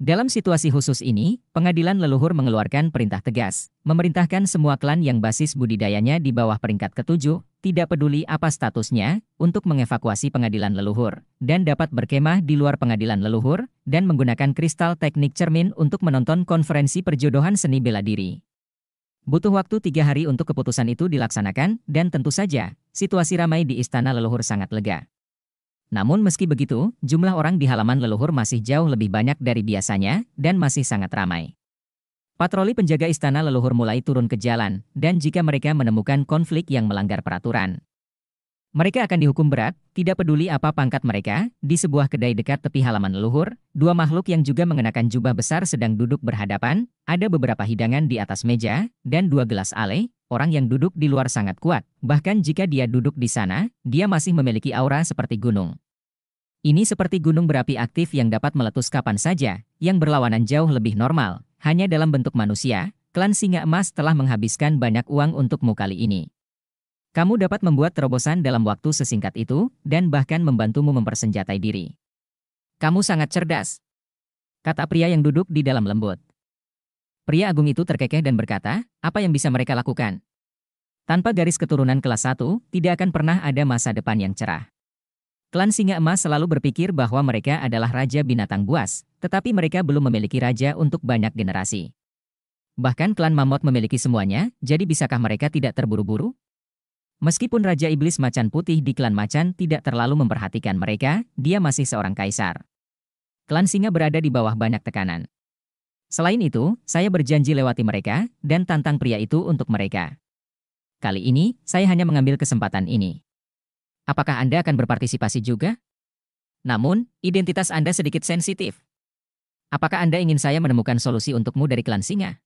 Dalam situasi khusus ini, pengadilan leluhur mengeluarkan perintah tegas, memerintahkan semua klan yang basis budidayanya di bawah peringkat ketujuh, tidak peduli apa statusnya, untuk mengevakuasi pengadilan leluhur, dan dapat berkemah di luar pengadilan leluhur, dan menggunakan kristal teknik cermin untuk menonton konferensi perjodohan seni bela diri. Butuh waktu tiga hari untuk keputusan itu dilaksanakan, dan tentu saja, situasi ramai di istana leluhur sangat lega. Namun meski begitu, jumlah orang di halaman leluhur masih jauh lebih banyak dari biasanya dan masih sangat ramai. Patroli penjaga istana leluhur mulai turun ke jalan, dan jika mereka menemukan konflik yang melanggar peraturan, mereka akan dihukum berat, tidak peduli apa pangkat mereka, di sebuah kedai dekat tepi halaman leluhur, dua makhluk yang juga mengenakan jubah besar sedang duduk berhadapan, ada beberapa hidangan di atas meja, dan dua gelas ale, orang yang duduk di luar sangat kuat, bahkan jika dia duduk di sana, dia masih memiliki aura seperti gunung. Ini seperti gunung berapi aktif yang dapat meletus kapan saja, yang berlawanan jauh lebih normal, hanya dalam bentuk manusia, klan singa emas telah menghabiskan banyak uang untukmu kali ini. Kamu dapat membuat terobosan dalam waktu sesingkat itu, dan bahkan membantumu mempersenjatai diri. Kamu sangat cerdas. Kata pria yang duduk di dalam lembut. Pria agung itu terkekeh dan berkata, apa yang bisa mereka lakukan? Tanpa garis keturunan kelas 1, tidak akan pernah ada masa depan yang cerah. Klan Singa Emas selalu berpikir bahwa mereka adalah raja binatang buas, tetapi mereka belum memiliki raja untuk banyak generasi. Bahkan klan Mamot memiliki semuanya, jadi bisakah mereka tidak terburu-buru? Meskipun Raja Iblis Macan Putih di klan Macan tidak terlalu memperhatikan mereka, dia masih seorang kaisar. Klan Singa berada di bawah banyak tekanan. Selain itu, saya berjanji lewati mereka dan tantang pria itu untuk mereka. Kali ini, saya hanya mengambil kesempatan ini. Apakah Anda akan berpartisipasi juga? Namun, identitas Anda sedikit sensitif. Apakah Anda ingin saya menemukan solusi untukmu dari klan singa?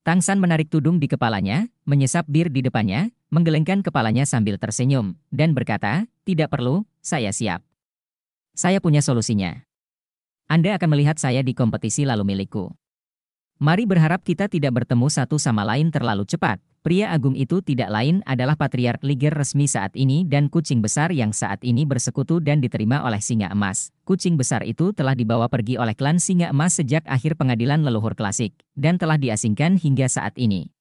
Tang San menarik tudung di kepalanya, menyesap bir di depannya, menggelengkan kepalanya sambil tersenyum, dan berkata, tidak perlu, saya siap. Saya punya solusinya. Anda akan melihat saya di kompetisi lalu milikku. Mari berharap kita tidak bertemu satu sama lain terlalu cepat. Pria agung itu tidak lain adalah patriark Liger resmi saat ini dan kucing besar yang saat ini bersekutu dan diterima oleh singa emas. Kucing besar itu telah dibawa pergi oleh klan singa emas sejak akhir pengadilan leluhur klasik, dan telah diasingkan hingga saat ini.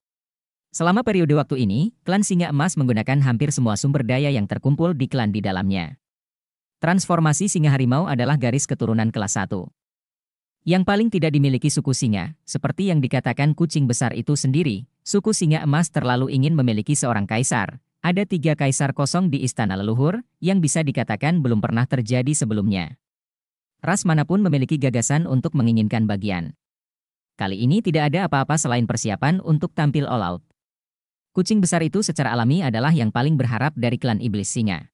Selama periode waktu ini, klan singa emas menggunakan hampir semua sumber daya yang terkumpul di klan di dalamnya. Transformasi singa harimau adalah garis keturunan kelas 1. Yang paling tidak dimiliki suku singa, seperti yang dikatakan kucing besar itu sendiri, suku singa emas terlalu ingin memiliki seorang kaisar. Ada tiga kaisar kosong di istana leluhur, yang bisa dikatakan belum pernah terjadi sebelumnya. Ras manapun memiliki gagasan untuk menginginkan bagian. Kali ini tidak ada apa-apa selain persiapan untuk tampil all out. Kucing besar itu secara alami adalah yang paling berharap dari klan iblis singa.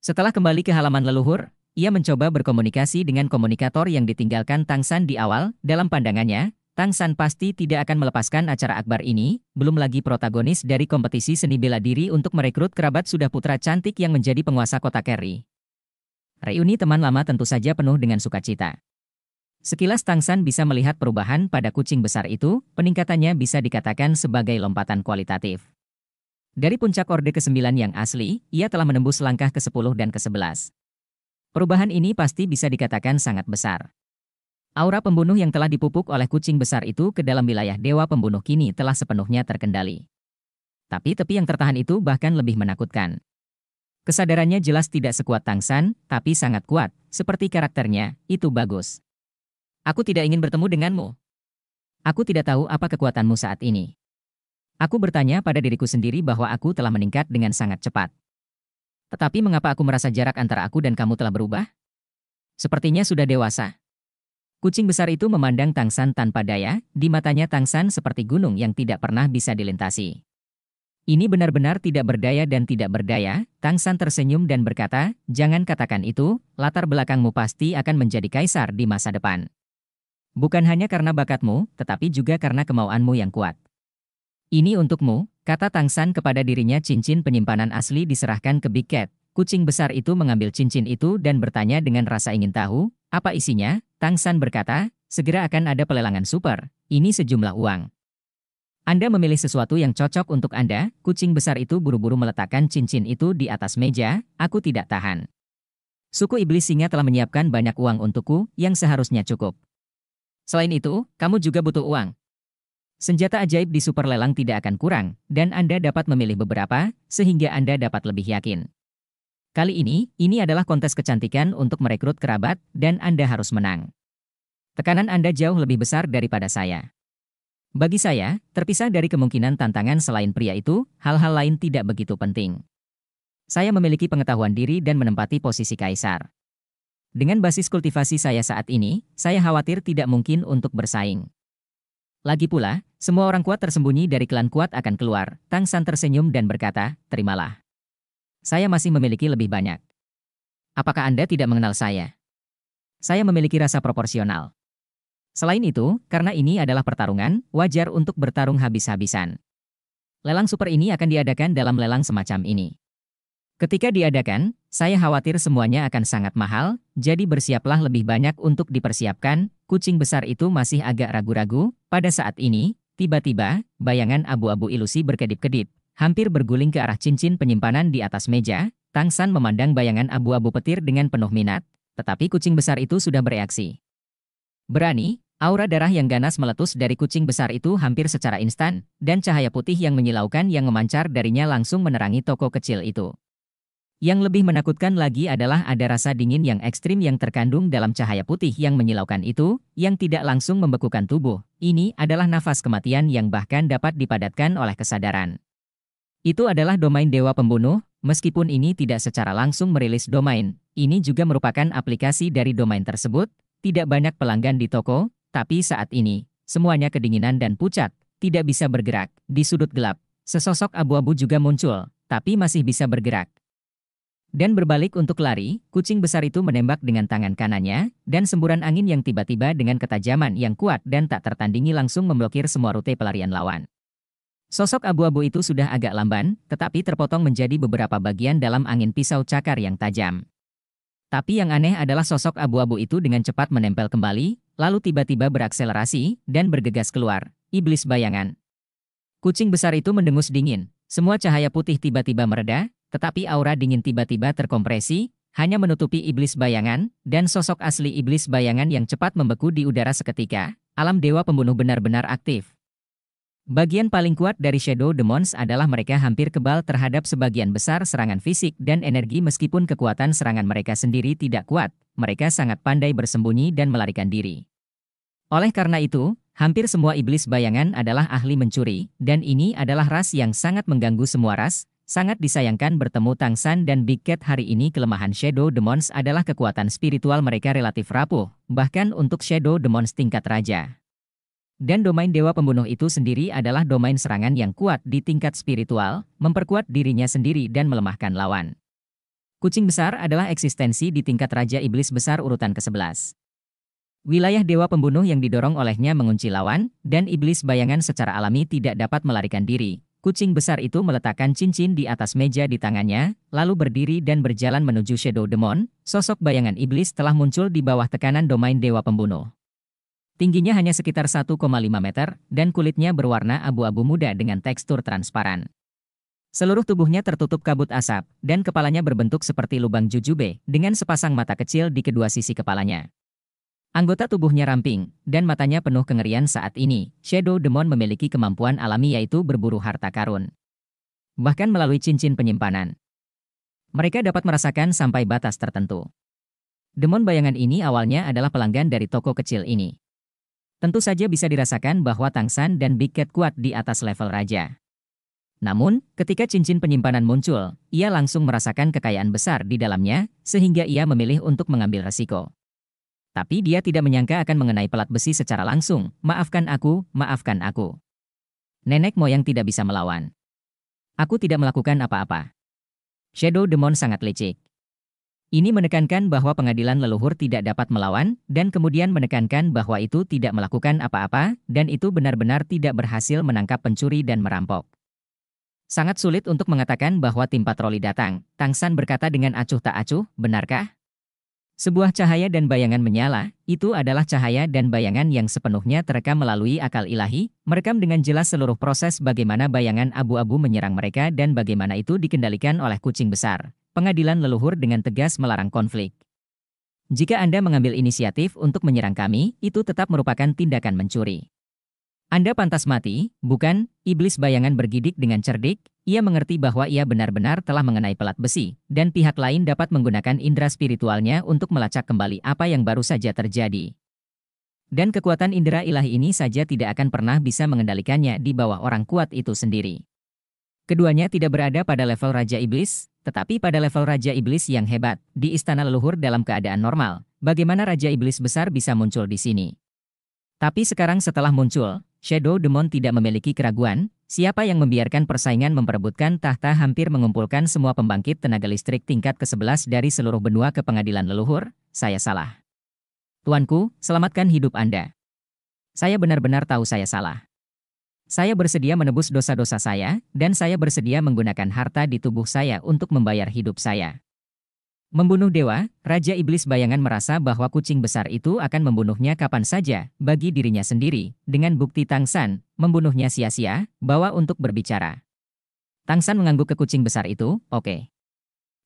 Setelah kembali ke halaman leluhur, ia mencoba berkomunikasi dengan komunikator yang ditinggalkan Tang San di awal, dalam pandangannya, Tang San pasti tidak akan melepaskan acara akbar ini, belum lagi protagonis dari kompetisi seni bela diri untuk merekrut kerabat sudah putra cantik yang menjadi penguasa kota Kerry. Reuni teman lama tentu saja penuh dengan sukacita. Sekilas Tang San bisa melihat perubahan pada kucing besar itu, peningkatannya bisa dikatakan sebagai lompatan kualitatif. Dari puncak Orde ke-9 yang asli, ia telah menembus langkah ke-10 dan ke-11. Perubahan ini pasti bisa dikatakan sangat besar. Aura pembunuh yang telah dipupuk oleh kucing besar itu ke dalam wilayah dewa pembunuh kini telah sepenuhnya terkendali. Tapi tepi yang tertahan itu bahkan lebih menakutkan. Kesadarannya jelas tidak sekuat Tang San, tapi sangat kuat, seperti karakternya, itu bagus. Aku tidak ingin bertemu denganmu. Aku tidak tahu apa kekuatanmu saat ini. Aku bertanya pada diriku sendiri bahwa aku telah meningkat dengan sangat cepat. Tetapi mengapa aku merasa jarak antara aku dan kamu telah berubah? Sepertinya sudah dewasa. Kucing besar itu memandang Tang San tanpa daya, di matanya Tang San seperti gunung yang tidak pernah bisa dilintasi. Ini benar-benar tidak berdaya dan tidak berdaya, Tang San tersenyum dan berkata, jangan katakan itu, latar belakangmu pasti akan menjadi kaisar di masa depan. Bukan hanya karena bakatmu, tetapi juga karena kemauanmu yang kuat. Ini untukmu, kata Tang San kepada dirinya cincin penyimpanan asli diserahkan ke Big Cat. Kucing besar itu mengambil cincin itu dan bertanya dengan rasa ingin tahu, apa isinya? Tang San berkata, segera akan ada pelelangan super, ini sejumlah uang. Anda memilih sesuatu yang cocok untuk Anda, kucing besar itu buru-buru meletakkan cincin itu di atas meja, aku tidak tahan. Suku iblis singa telah menyiapkan banyak uang untukku yang seharusnya cukup. Selain itu, kamu juga butuh uang, Senjata ajaib di super lelang tidak akan kurang, dan Anda dapat memilih beberapa, sehingga Anda dapat lebih yakin. Kali ini, ini adalah kontes kecantikan untuk merekrut kerabat, dan Anda harus menang. Tekanan Anda jauh lebih besar daripada saya. Bagi saya, terpisah dari kemungkinan tantangan selain pria itu, hal-hal lain tidak begitu penting. Saya memiliki pengetahuan diri dan menempati posisi kaisar. Dengan basis kultivasi saya saat ini, saya khawatir tidak mungkin untuk bersaing. Lagi pula, semua orang kuat tersembunyi dari klan kuat akan keluar. Tang San tersenyum dan berkata, terimalah. Saya masih memiliki lebih banyak. Apakah Anda tidak mengenal saya? Saya memiliki rasa proporsional. Selain itu, karena ini adalah pertarungan, wajar untuk bertarung habis-habisan. Lelang super ini akan diadakan dalam lelang semacam ini. Ketika diadakan, saya khawatir semuanya akan sangat mahal, jadi bersiaplah lebih banyak untuk dipersiapkan, kucing besar itu masih agak ragu-ragu. Pada saat ini, tiba-tiba, bayangan abu-abu ilusi berkedip-kedip, hampir berguling ke arah cincin penyimpanan di atas meja. Tang San memandang bayangan abu-abu petir dengan penuh minat, tetapi kucing besar itu sudah bereaksi. Berani, aura darah yang ganas meletus dari kucing besar itu hampir secara instan, dan cahaya putih yang menyilaukan yang memancar darinya langsung menerangi toko kecil itu. Yang lebih menakutkan lagi adalah ada rasa dingin yang ekstrim yang terkandung dalam cahaya putih yang menyilaukan itu, yang tidak langsung membekukan tubuh. Ini adalah nafas kematian yang bahkan dapat dipadatkan oleh kesadaran. Itu adalah domain dewa pembunuh, meskipun ini tidak secara langsung merilis domain. Ini juga merupakan aplikasi dari domain tersebut, tidak banyak pelanggan di toko, tapi saat ini, semuanya kedinginan dan pucat, tidak bisa bergerak, di sudut gelap. Sesosok abu-abu juga muncul, tapi masih bisa bergerak dan berbalik untuk lari, kucing besar itu menembak dengan tangan kanannya, dan semburan angin yang tiba-tiba dengan ketajaman yang kuat dan tak tertandingi langsung memblokir semua rute pelarian lawan. Sosok abu-abu itu sudah agak lamban, tetapi terpotong menjadi beberapa bagian dalam angin pisau cakar yang tajam. Tapi yang aneh adalah sosok abu-abu itu dengan cepat menempel kembali, lalu tiba-tiba berakselerasi, dan bergegas keluar. Iblis bayangan. Kucing besar itu mendengus dingin. Semua cahaya putih tiba-tiba mereda, tetapi aura dingin tiba-tiba terkompresi, hanya menutupi iblis bayangan, dan sosok asli iblis bayangan yang cepat membeku di udara seketika, alam dewa pembunuh benar-benar aktif. Bagian paling kuat dari Shadow Demons adalah mereka hampir kebal terhadap sebagian besar serangan fisik dan energi meskipun kekuatan serangan mereka sendiri tidak kuat, mereka sangat pandai bersembunyi dan melarikan diri. Oleh karena itu, hampir semua iblis bayangan adalah ahli mencuri, dan ini adalah ras yang sangat mengganggu semua ras, Sangat disayangkan bertemu Tang San dan Big Cat hari ini kelemahan Shadow Demons adalah kekuatan spiritual mereka relatif rapuh, bahkan untuk Shadow Demons tingkat raja. Dan domain dewa pembunuh itu sendiri adalah domain serangan yang kuat di tingkat spiritual, memperkuat dirinya sendiri dan melemahkan lawan. Kucing besar adalah eksistensi di tingkat Raja Iblis Besar urutan ke-11. Wilayah dewa pembunuh yang didorong olehnya mengunci lawan, dan iblis bayangan secara alami tidak dapat melarikan diri, Kucing besar itu meletakkan cincin di atas meja di tangannya, lalu berdiri dan berjalan menuju Shadow Demon, sosok bayangan iblis telah muncul di bawah tekanan domain dewa pembunuh. Tingginya hanya sekitar 1,5 meter, dan kulitnya berwarna abu-abu muda dengan tekstur transparan. Seluruh tubuhnya tertutup kabut asap, dan kepalanya berbentuk seperti lubang jujube, dengan sepasang mata kecil di kedua sisi kepalanya. Anggota tubuhnya ramping, dan matanya penuh kengerian saat ini. Shadow Demon memiliki kemampuan alami yaitu berburu harta karun. Bahkan melalui cincin penyimpanan. Mereka dapat merasakan sampai batas tertentu. Demon bayangan ini awalnya adalah pelanggan dari toko kecil ini. Tentu saja bisa dirasakan bahwa Tang San dan Big Cat kuat di atas level raja. Namun, ketika cincin penyimpanan muncul, ia langsung merasakan kekayaan besar di dalamnya, sehingga ia memilih untuk mengambil resiko. Tapi dia tidak menyangka akan mengenai pelat besi secara langsung. Maafkan aku, maafkan aku. Nenek moyang tidak bisa melawan. Aku tidak melakukan apa-apa. Shadow Demon sangat licik. Ini menekankan bahwa pengadilan leluhur tidak dapat melawan, dan kemudian menekankan bahwa itu tidak melakukan apa-apa, dan itu benar-benar tidak berhasil menangkap pencuri dan merampok. Sangat sulit untuk mengatakan bahwa tim patroli datang, Tang San berkata dengan acuh tak acuh, benarkah? Sebuah cahaya dan bayangan menyala, itu adalah cahaya dan bayangan yang sepenuhnya terekam melalui akal ilahi, merekam dengan jelas seluruh proses bagaimana bayangan abu-abu menyerang mereka dan bagaimana itu dikendalikan oleh kucing besar. Pengadilan leluhur dengan tegas melarang konflik. Jika Anda mengambil inisiatif untuk menyerang kami, itu tetap merupakan tindakan mencuri. Anda pantas mati, bukan? Iblis bayangan bergidik dengan cerdik, ia mengerti bahwa ia benar-benar telah mengenai pelat besi, dan pihak lain dapat menggunakan indera spiritualnya untuk melacak kembali apa yang baru saja terjadi. Dan kekuatan indera ilahi ini saja tidak akan pernah bisa mengendalikannya di bawah orang kuat itu sendiri. Keduanya tidak berada pada level Raja Iblis, tetapi pada level Raja Iblis yang hebat, di istana leluhur dalam keadaan normal, bagaimana Raja Iblis besar bisa muncul di sini. Tapi sekarang setelah muncul, Shadow Demon tidak memiliki keraguan, siapa yang membiarkan persaingan memperebutkan tahta hampir mengumpulkan semua pembangkit tenaga listrik tingkat ke-11 dari seluruh benua ke pengadilan leluhur, saya salah. Tuanku, selamatkan hidup Anda. Saya benar-benar tahu saya salah. Saya bersedia menebus dosa-dosa saya, dan saya bersedia menggunakan harta di tubuh saya untuk membayar hidup saya. Membunuh dewa, Raja Iblis Bayangan merasa bahwa kucing besar itu akan membunuhnya kapan saja, bagi dirinya sendiri, dengan bukti Tang San, membunuhnya sia-sia, bawa untuk berbicara. Tang San mengangguk ke kucing besar itu, oke. Okay.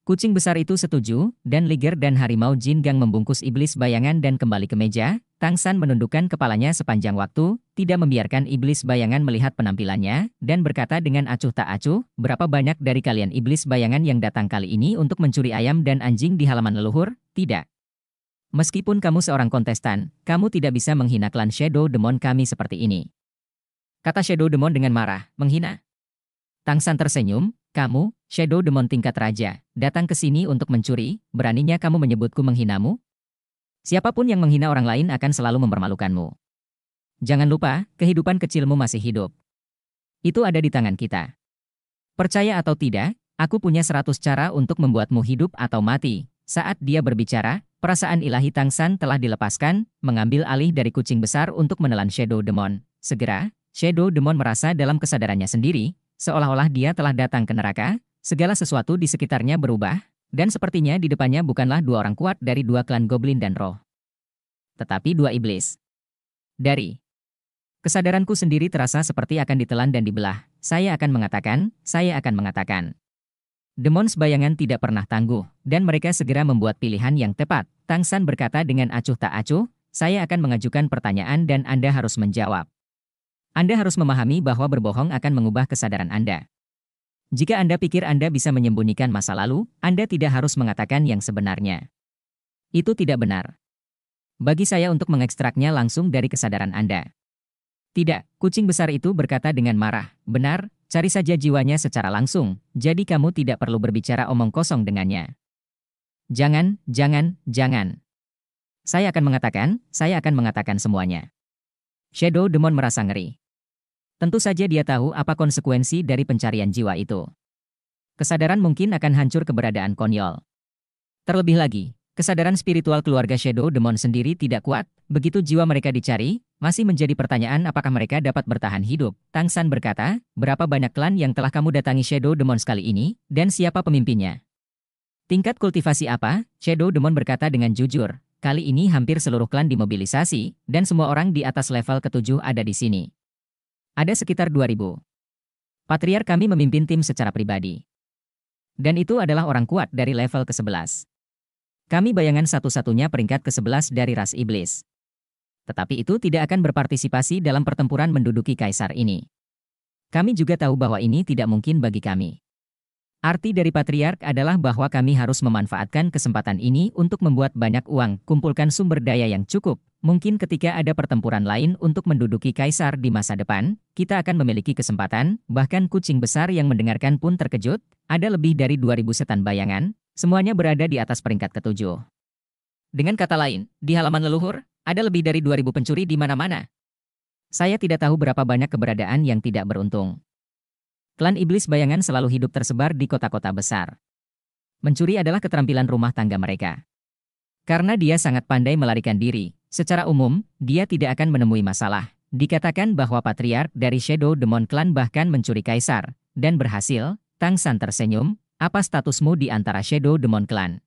Kucing besar itu setuju, dan Liger dan harimau Jin Gang membungkus iblis bayangan dan kembali ke meja, Tang San menundukkan kepalanya sepanjang waktu, tidak membiarkan iblis bayangan melihat penampilannya, dan berkata dengan acuh tak acuh, berapa banyak dari kalian iblis bayangan yang datang kali ini untuk mencuri ayam dan anjing di halaman leluhur? Tidak. Meskipun kamu seorang kontestan, kamu tidak bisa menghina klan Shadow Demon kami seperti ini. Kata Shadow Demon dengan marah, menghina. Tang San tersenyum, kamu, Shadow Demon tingkat raja, datang ke sini untuk mencuri, beraninya kamu menyebutku menghinamu? Siapapun yang menghina orang lain akan selalu mempermalukanmu. Jangan lupa, kehidupan kecilmu masih hidup. Itu ada di tangan kita. Percaya atau tidak, aku punya seratus cara untuk membuatmu hidup atau mati. Saat dia berbicara, perasaan ilahi Tang San telah dilepaskan, mengambil alih dari kucing besar untuk menelan Shadow Demon. Segera, Shadow Demon merasa dalam kesadarannya sendiri, seolah-olah dia telah datang ke neraka, segala sesuatu di sekitarnya berubah, dan sepertinya di depannya bukanlah dua orang kuat dari dua klan Goblin dan Roh. Tetapi dua iblis. Dari kesadaranku sendiri terasa seperti akan ditelan dan dibelah, saya akan mengatakan, saya akan mengatakan. Demon sebayangan tidak pernah tangguh, dan mereka segera membuat pilihan yang tepat. Tang San berkata dengan acuh tak acuh, saya akan mengajukan pertanyaan dan Anda harus menjawab. Anda harus memahami bahwa berbohong akan mengubah kesadaran Anda. Jika Anda pikir Anda bisa menyembunyikan masa lalu, Anda tidak harus mengatakan yang sebenarnya. Itu tidak benar. Bagi saya untuk mengekstraknya langsung dari kesadaran Anda. Tidak, kucing besar itu berkata dengan marah, benar, cari saja jiwanya secara langsung, jadi kamu tidak perlu berbicara omong kosong dengannya. Jangan, jangan, jangan. Saya akan mengatakan, saya akan mengatakan semuanya. Shadow Demon merasa ngeri. Tentu saja dia tahu apa konsekuensi dari pencarian jiwa itu. Kesadaran mungkin akan hancur keberadaan konyol. Terlebih lagi, kesadaran spiritual keluarga Shadow Demon sendiri tidak kuat, begitu jiwa mereka dicari, masih menjadi pertanyaan apakah mereka dapat bertahan hidup. Tang San berkata, berapa banyak klan yang telah kamu datangi Shadow Demon sekali ini, dan siapa pemimpinnya? Tingkat kultivasi apa? Shadow Demon berkata dengan jujur, kali ini hampir seluruh klan dimobilisasi, dan semua orang di atas level ketujuh ada di sini. Ada sekitar 2000. Patriar kami memimpin tim secara pribadi. Dan itu adalah orang kuat dari level ke-11. Kami bayangan satu-satunya peringkat ke-11 dari ras iblis. Tetapi itu tidak akan berpartisipasi dalam pertempuran menduduki kaisar ini. Kami juga tahu bahwa ini tidak mungkin bagi kami. Arti dari patriark adalah bahwa kami harus memanfaatkan kesempatan ini untuk membuat banyak uang, kumpulkan sumber daya yang cukup. Mungkin ketika ada pertempuran lain untuk menduduki kaisar di masa depan, kita akan memiliki kesempatan, bahkan kucing besar yang mendengarkan pun terkejut, ada lebih dari 2000 setan bayangan, semuanya berada di atas peringkat ketujuh. Dengan kata lain, di halaman leluhur, ada lebih dari 2000 pencuri di mana-mana. Saya tidak tahu berapa banyak keberadaan yang tidak beruntung. Klan iblis bayangan selalu hidup tersebar di kota-kota besar. Mencuri adalah keterampilan rumah tangga mereka. Karena dia sangat pandai melarikan diri, secara umum, dia tidak akan menemui masalah. Dikatakan bahwa patriark dari Shadow Demon Clan bahkan mencuri kaisar, dan berhasil, Tang San tersenyum, apa statusmu di antara Shadow Demon Clan?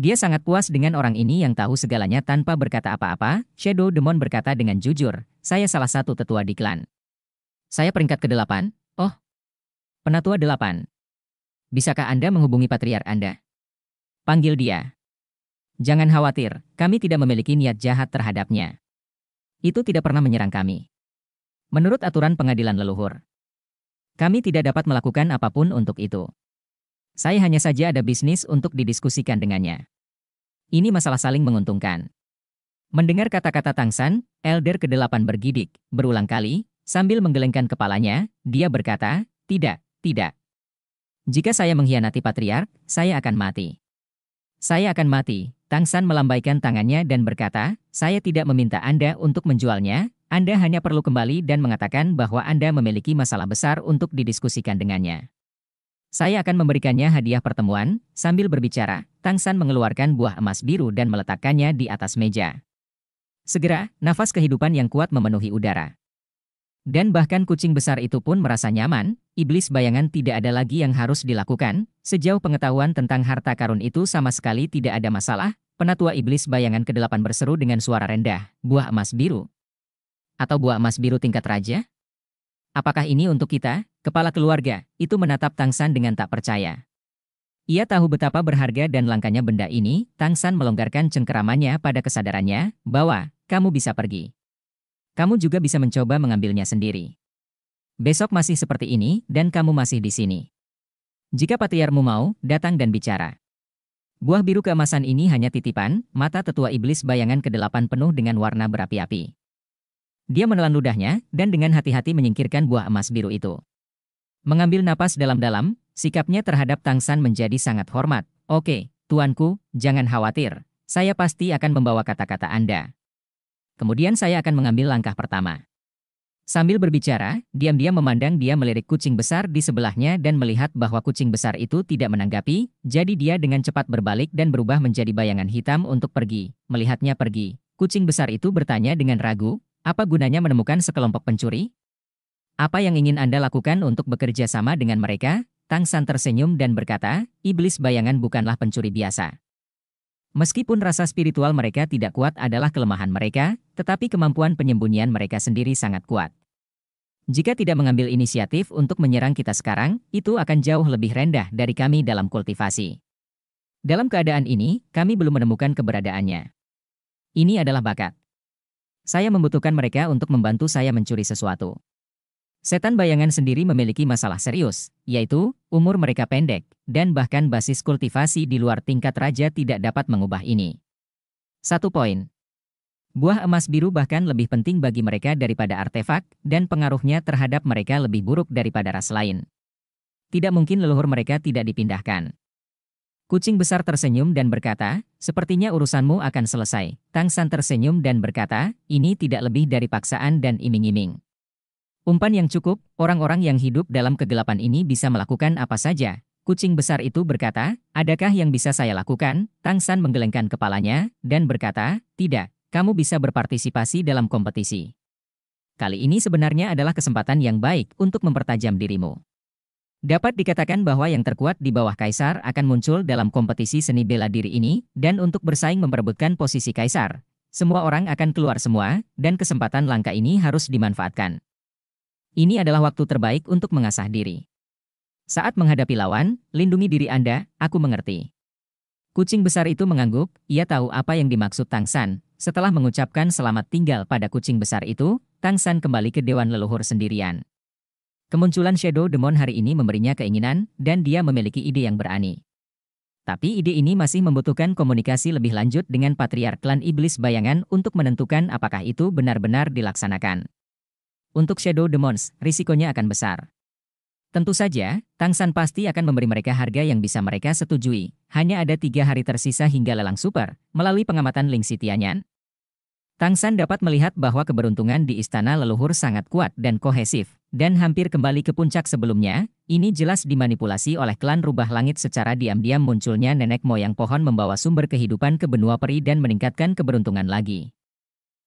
Dia sangat puas dengan orang ini yang tahu segalanya tanpa berkata apa-apa, Shadow Demon berkata dengan jujur, saya salah satu tetua di klan. Saya peringkat ke-8, oh, Penatua 8. Bisakah Anda menghubungi patriar Anda? Panggil dia. Jangan khawatir, kami tidak memiliki niat jahat terhadapnya. Itu tidak pernah menyerang kami. Menurut aturan pengadilan leluhur, kami tidak dapat melakukan apapun untuk itu. Saya hanya saja ada bisnis untuk didiskusikan dengannya. Ini masalah saling menguntungkan. Mendengar kata-kata Tang San, Elder ke-8 bergidik, berulang kali, sambil menggelengkan kepalanya, dia berkata, tidak, tidak. Jika saya mengkhianati patriark, saya akan mati. Saya akan mati. Tang San melambaikan tangannya dan berkata, saya tidak meminta Anda untuk menjualnya, Anda hanya perlu kembali dan mengatakan bahwa Anda memiliki masalah besar untuk didiskusikan dengannya. Saya akan memberikannya hadiah pertemuan, sambil berbicara, Tang San mengeluarkan buah emas biru dan meletakkannya di atas meja. Segera, nafas kehidupan yang kuat memenuhi udara. Dan bahkan kucing besar itu pun merasa nyaman, iblis bayangan tidak ada lagi yang harus dilakukan, sejauh pengetahuan tentang harta karun itu sama sekali tidak ada masalah, penatua iblis bayangan ke kedelapan berseru dengan suara rendah, buah emas biru. Atau buah emas biru tingkat raja? Apakah ini untuk kita, kepala keluarga, itu menatap Tang San dengan tak percaya. Ia tahu betapa berharga dan langkanya benda ini, Tang San melonggarkan cengkeramannya pada kesadarannya, bahwa, kamu bisa pergi kamu juga bisa mencoba mengambilnya sendiri. Besok masih seperti ini dan kamu masih di sini. Jika patiarmu mau, datang dan bicara. Buah biru keemasan ini hanya titipan, mata tetua iblis bayangan ke kedelapan penuh dengan warna berapi-api. Dia menelan ludahnya dan dengan hati-hati menyingkirkan buah emas biru itu. Mengambil napas dalam-dalam, sikapnya terhadap Tang San menjadi sangat hormat. Oke, tuanku, jangan khawatir. Saya pasti akan membawa kata-kata Anda. Kemudian saya akan mengambil langkah pertama. Sambil berbicara, diam-diam memandang dia melirik kucing besar di sebelahnya dan melihat bahwa kucing besar itu tidak menanggapi, jadi dia dengan cepat berbalik dan berubah menjadi bayangan hitam untuk pergi. Melihatnya pergi, kucing besar itu bertanya dengan ragu, apa gunanya menemukan sekelompok pencuri? Apa yang ingin Anda lakukan untuk bekerja sama dengan mereka? Tang San tersenyum dan berkata, iblis bayangan bukanlah pencuri biasa. Meskipun rasa spiritual mereka tidak kuat adalah kelemahan mereka, tetapi kemampuan penyembunyian mereka sendiri sangat kuat. Jika tidak mengambil inisiatif untuk menyerang kita sekarang, itu akan jauh lebih rendah dari kami dalam kultivasi. Dalam keadaan ini, kami belum menemukan keberadaannya. Ini adalah bakat. Saya membutuhkan mereka untuk membantu saya mencuri sesuatu. Setan bayangan sendiri memiliki masalah serius, yaitu umur mereka pendek, dan bahkan basis kultivasi di luar tingkat raja tidak dapat mengubah ini. Satu poin. Buah emas biru bahkan lebih penting bagi mereka daripada artefak, dan pengaruhnya terhadap mereka lebih buruk daripada ras lain. Tidak mungkin leluhur mereka tidak dipindahkan. Kucing besar tersenyum dan berkata, sepertinya urusanmu akan selesai. Tang San tersenyum dan berkata, ini tidak lebih dari paksaan dan iming-iming. Umpan yang cukup, orang-orang yang hidup dalam kegelapan ini bisa melakukan apa saja. Kucing besar itu berkata, adakah yang bisa saya lakukan? Tang San menggelengkan kepalanya, dan berkata, tidak, kamu bisa berpartisipasi dalam kompetisi. Kali ini sebenarnya adalah kesempatan yang baik untuk mempertajam dirimu. Dapat dikatakan bahwa yang terkuat di bawah kaisar akan muncul dalam kompetisi seni bela diri ini, dan untuk bersaing memperebutkan posisi kaisar. Semua orang akan keluar semua, dan kesempatan langka ini harus dimanfaatkan. Ini adalah waktu terbaik untuk mengasah diri. Saat menghadapi lawan, lindungi diri Anda, aku mengerti. Kucing besar itu mengangguk, ia tahu apa yang dimaksud Tang San. Setelah mengucapkan selamat tinggal pada kucing besar itu, Tang San kembali ke Dewan Leluhur sendirian. Kemunculan Shadow Demon hari ini memberinya keinginan, dan dia memiliki ide yang berani. Tapi ide ini masih membutuhkan komunikasi lebih lanjut dengan Patriark Klan Iblis Bayangan untuk menentukan apakah itu benar-benar dilaksanakan untuk Shadow Demons, risikonya akan besar. Tentu saja, Tang San pasti akan memberi mereka harga yang bisa mereka setujui. Hanya ada tiga hari tersisa hingga lelang super, melalui pengamatan Ling Sitianyan. Tang San dapat melihat bahwa keberuntungan di istana leluhur sangat kuat dan kohesif, dan hampir kembali ke puncak sebelumnya, ini jelas dimanipulasi oleh klan rubah langit secara diam-diam munculnya nenek moyang pohon membawa sumber kehidupan ke benua peri dan meningkatkan keberuntungan lagi.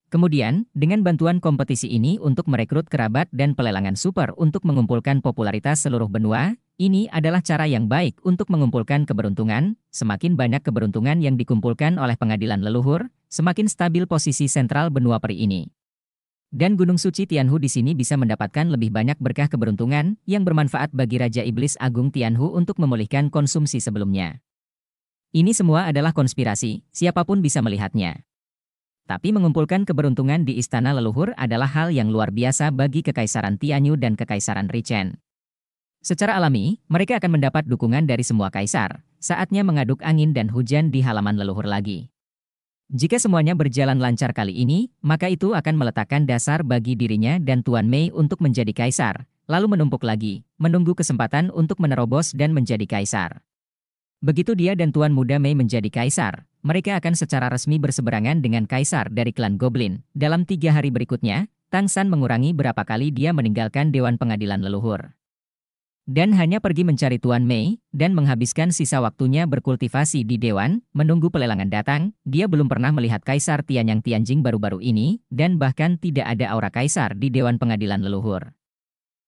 Kemudian, dengan bantuan kompetisi ini untuk merekrut kerabat dan pelelangan super untuk mengumpulkan popularitas seluruh benua, ini adalah cara yang baik untuk mengumpulkan keberuntungan. Semakin banyak keberuntungan yang dikumpulkan oleh pengadilan leluhur, semakin stabil posisi sentral benua peri ini. Dan Gunung Suci Tianhu di sini bisa mendapatkan lebih banyak berkah keberuntungan yang bermanfaat bagi Raja Iblis Agung Tianhu untuk memulihkan konsumsi sebelumnya. Ini semua adalah konspirasi, siapapun bisa melihatnya. Tapi mengumpulkan keberuntungan di istana leluhur adalah hal yang luar biasa bagi Kekaisaran Tianyu dan Kekaisaran Richen. Secara alami, mereka akan mendapat dukungan dari semua kaisar, saatnya mengaduk angin dan hujan di halaman leluhur lagi. Jika semuanya berjalan lancar kali ini, maka itu akan meletakkan dasar bagi dirinya dan Tuan Mei untuk menjadi kaisar, lalu menumpuk lagi, menunggu kesempatan untuk menerobos dan menjadi kaisar. Begitu dia dan Tuan Muda Mei menjadi kaisar, mereka akan secara resmi berseberangan dengan kaisar dari klan Goblin. Dalam tiga hari berikutnya, Tang San mengurangi berapa kali dia meninggalkan Dewan Pengadilan Leluhur. Dan hanya pergi mencari Tuan Mei, dan menghabiskan sisa waktunya berkultivasi di Dewan, menunggu pelelangan datang, dia belum pernah melihat Kaisar Tianyang Tianjing baru-baru ini, dan bahkan tidak ada aura Kaisar di Dewan Pengadilan Leluhur.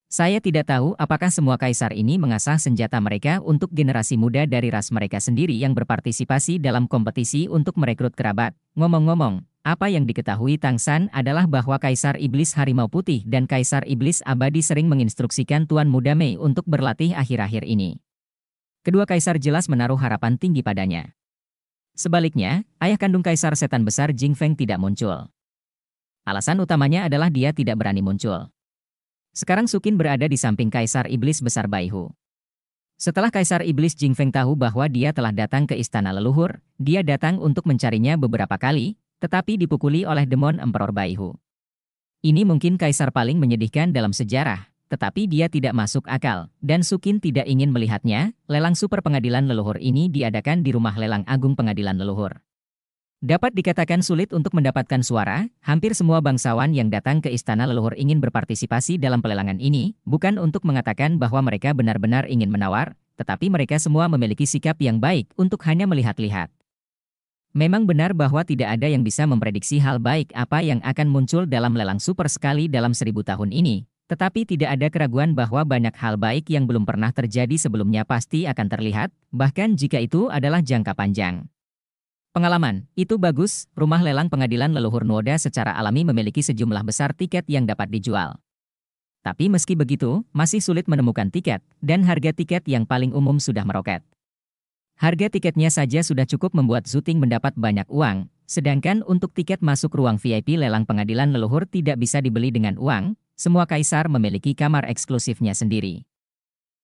Saya tidak tahu apakah semua kaisar ini mengasah senjata mereka untuk generasi muda dari ras mereka sendiri yang berpartisipasi dalam kompetisi untuk merekrut kerabat. Ngomong-ngomong, apa yang diketahui Tang San adalah bahwa Kaisar Iblis Harimau Putih dan Kaisar Iblis Abadi sering menginstruksikan Tuan Muda Mei untuk berlatih akhir-akhir ini. Kedua kaisar jelas menaruh harapan tinggi padanya. Sebaliknya, ayah kandung Kaisar Setan Besar Jing Feng tidak muncul. Alasan utamanya adalah dia tidak berani muncul. Sekarang Sukin berada di samping Kaisar Iblis Besar Baihu. Setelah Kaisar Iblis Jingfeng tahu bahwa dia telah datang ke istana leluhur, dia datang untuk mencarinya beberapa kali, tetapi dipukuli oleh demon Emperor Baihu. Ini mungkin kaisar paling menyedihkan dalam sejarah, tetapi dia tidak masuk akal, dan Sukin tidak ingin melihatnya. Lelang super pengadilan leluhur ini diadakan di rumah lelang agung pengadilan leluhur. Dapat dikatakan sulit untuk mendapatkan suara, hampir semua bangsawan yang datang ke istana leluhur ingin berpartisipasi dalam pelelangan ini, bukan untuk mengatakan bahwa mereka benar-benar ingin menawar, tetapi mereka semua memiliki sikap yang baik untuk hanya melihat-lihat. Memang benar bahwa tidak ada yang bisa memprediksi hal baik apa yang akan muncul dalam lelang super sekali dalam seribu tahun ini, tetapi tidak ada keraguan bahwa banyak hal baik yang belum pernah terjadi sebelumnya pasti akan terlihat, bahkan jika itu adalah jangka panjang. Pengalaman, itu bagus, rumah lelang pengadilan leluhur Nuoda secara alami memiliki sejumlah besar tiket yang dapat dijual. Tapi meski begitu, masih sulit menemukan tiket, dan harga tiket yang paling umum sudah meroket. Harga tiketnya saja sudah cukup membuat Zuting mendapat banyak uang, sedangkan untuk tiket masuk ruang VIP lelang pengadilan leluhur tidak bisa dibeli dengan uang, semua kaisar memiliki kamar eksklusifnya sendiri.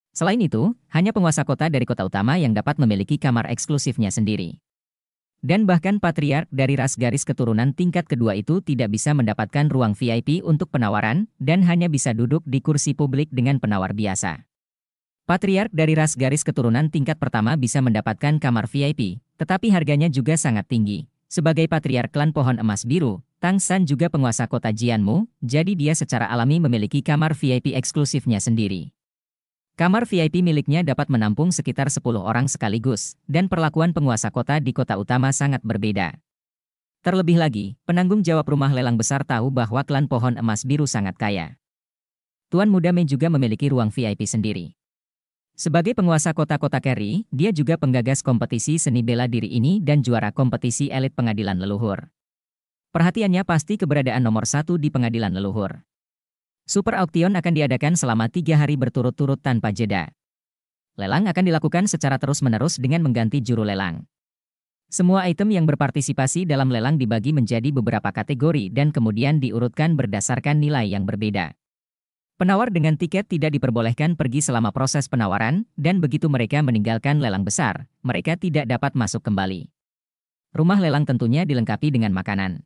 Selain itu, hanya penguasa kota dari kota utama yang dapat memiliki kamar eksklusifnya sendiri. Dan bahkan patriark dari ras garis keturunan tingkat kedua itu tidak bisa mendapatkan ruang VIP untuk penawaran dan hanya bisa duduk di kursi publik dengan penawar biasa. Patriark dari ras garis keturunan tingkat pertama bisa mendapatkan kamar VIP, tetapi harganya juga sangat tinggi. Sebagai patriark klan pohon emas biru, Tang San juga penguasa kota Jianmu, jadi dia secara alami memiliki kamar VIP eksklusifnya sendiri. Kamar VIP miliknya dapat menampung sekitar 10 orang sekaligus, dan perlakuan penguasa kota di kota utama sangat berbeda. Terlebih lagi, penanggung jawab rumah lelang besar tahu bahwa klan pohon emas biru sangat kaya. Tuan Muda Mei juga memiliki ruang VIP sendiri. Sebagai penguasa kota-kota Kerry, dia juga penggagas kompetisi seni bela diri ini dan juara kompetisi elit pengadilan leluhur. Perhatiannya pasti keberadaan nomor satu di pengadilan leluhur. Super Auction akan diadakan selama tiga hari berturut-turut tanpa jeda. Lelang akan dilakukan secara terus-menerus dengan mengganti juru lelang. Semua item yang berpartisipasi dalam lelang dibagi menjadi beberapa kategori dan kemudian diurutkan berdasarkan nilai yang berbeda. Penawar dengan tiket tidak diperbolehkan pergi selama proses penawaran, dan begitu mereka meninggalkan lelang besar, mereka tidak dapat masuk kembali. Rumah lelang tentunya dilengkapi dengan makanan,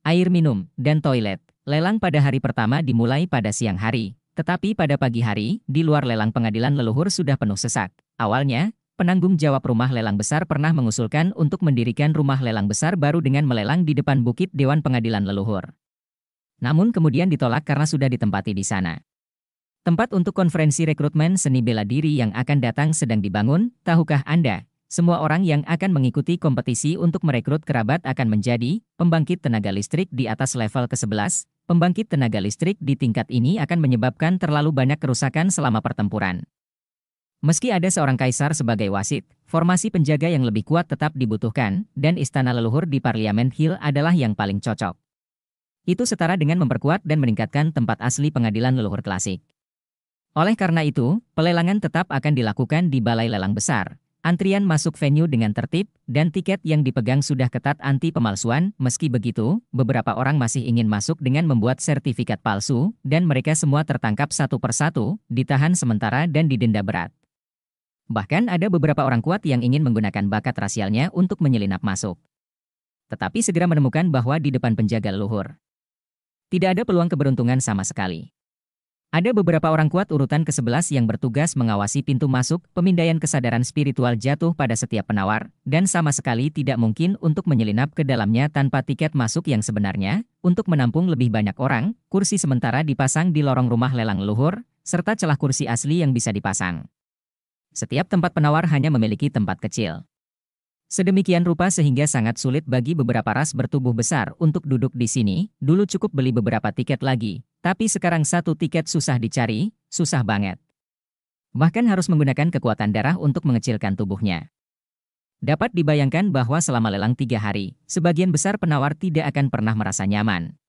air minum, dan toilet. Lelang pada hari pertama dimulai pada siang hari, tetapi pada pagi hari, di luar lelang pengadilan leluhur sudah penuh sesak. Awalnya, penanggung jawab rumah lelang besar pernah mengusulkan untuk mendirikan rumah lelang besar baru dengan melelang di depan bukit Dewan Pengadilan Leluhur. Namun kemudian ditolak karena sudah ditempati di sana. Tempat untuk konferensi rekrutmen seni bela diri yang akan datang sedang dibangun, tahukah Anda? Semua orang yang akan mengikuti kompetisi untuk merekrut kerabat akan menjadi pembangkit tenaga listrik di atas level ke-11, Pembangkit tenaga listrik di tingkat ini akan menyebabkan terlalu banyak kerusakan selama pertempuran. Meski ada seorang kaisar sebagai wasit, formasi penjaga yang lebih kuat tetap dibutuhkan, dan istana leluhur di Parliament Hill adalah yang paling cocok. Itu setara dengan memperkuat dan meningkatkan tempat asli pengadilan leluhur klasik. Oleh karena itu, pelelangan tetap akan dilakukan di balai lelang besar, Antrian masuk venue dengan tertib, dan tiket yang dipegang sudah ketat anti pemalsuan, meski begitu, beberapa orang masih ingin masuk dengan membuat sertifikat palsu, dan mereka semua tertangkap satu persatu, ditahan sementara dan didenda berat. Bahkan ada beberapa orang kuat yang ingin menggunakan bakat rasialnya untuk menyelinap masuk. Tetapi segera menemukan bahwa di depan penjaga leluhur. Tidak ada peluang keberuntungan sama sekali. Ada beberapa orang kuat urutan ke-11 yang bertugas mengawasi pintu masuk, pemindaian kesadaran spiritual jatuh pada setiap penawar, dan sama sekali tidak mungkin untuk menyelinap ke dalamnya tanpa tiket masuk yang sebenarnya, untuk menampung lebih banyak orang, kursi sementara dipasang di lorong rumah lelang leluhur, serta celah kursi asli yang bisa dipasang. Setiap tempat penawar hanya memiliki tempat kecil. Sedemikian rupa sehingga sangat sulit bagi beberapa ras bertubuh besar untuk duduk di sini, dulu cukup beli beberapa tiket lagi, tapi sekarang satu tiket susah dicari, susah banget. Bahkan harus menggunakan kekuatan darah untuk mengecilkan tubuhnya. Dapat dibayangkan bahwa selama lelang tiga hari, sebagian besar penawar tidak akan pernah merasa nyaman.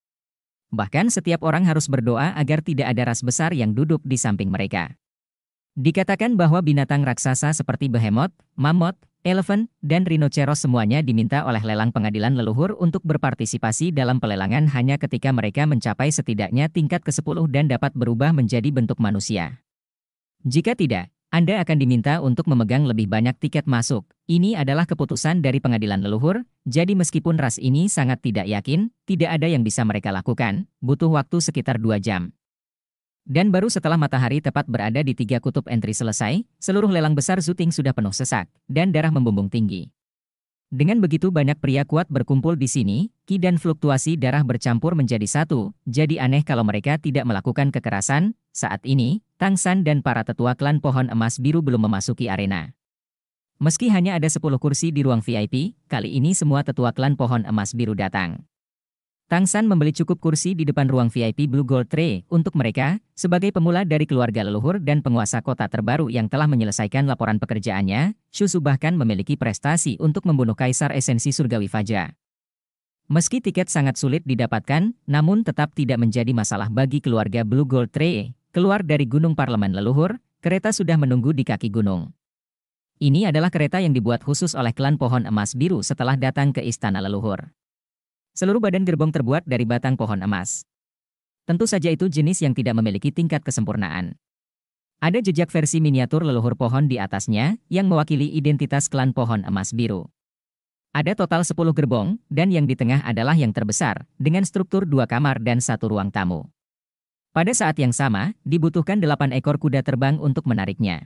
Bahkan setiap orang harus berdoa agar tidak ada ras besar yang duduk di samping mereka. Dikatakan bahwa binatang raksasa seperti behemoth, mammoth, elephant, dan rhinoceros semuanya diminta oleh lelang pengadilan leluhur untuk berpartisipasi dalam pelelangan hanya ketika mereka mencapai setidaknya tingkat ke-10 dan dapat berubah menjadi bentuk manusia. Jika tidak, Anda akan diminta untuk memegang lebih banyak tiket masuk. Ini adalah keputusan dari pengadilan leluhur, jadi meskipun ras ini sangat tidak yakin, tidak ada yang bisa mereka lakukan, butuh waktu sekitar 2 jam. Dan baru setelah matahari tepat berada di tiga kutub entry selesai, seluruh lelang besar Zuting sudah penuh sesak, dan darah membumbung tinggi. Dengan begitu banyak pria kuat berkumpul di sini, ki dan fluktuasi darah bercampur menjadi satu, jadi aneh kalau mereka tidak melakukan kekerasan, saat ini, Tang San dan para tetua klan pohon emas biru belum memasuki arena. Meski hanya ada 10 kursi di ruang VIP, kali ini semua tetua klan pohon emas biru datang. Tang San membeli cukup kursi di depan ruang VIP Blue Gold Tray untuk mereka, sebagai pemula dari keluarga leluhur dan penguasa kota terbaru yang telah menyelesaikan laporan pekerjaannya, Shusu bahkan memiliki prestasi untuk membunuh Kaisar Esensi Surgawi Faja. Meski tiket sangat sulit didapatkan, namun tetap tidak menjadi masalah bagi keluarga Blue Gold Tray. Keluar dari Gunung Parlemen Leluhur, kereta sudah menunggu di kaki gunung. Ini adalah kereta yang dibuat khusus oleh klan Pohon Emas Biru setelah datang ke Istana Leluhur. Seluruh badan gerbong terbuat dari batang pohon emas. Tentu saja itu jenis yang tidak memiliki tingkat kesempurnaan. Ada jejak versi miniatur leluhur pohon di atasnya yang mewakili identitas klan pohon emas biru. Ada total 10 gerbong, dan yang di tengah adalah yang terbesar, dengan struktur dua kamar dan satu ruang tamu. Pada saat yang sama, dibutuhkan delapan ekor kuda terbang untuk menariknya.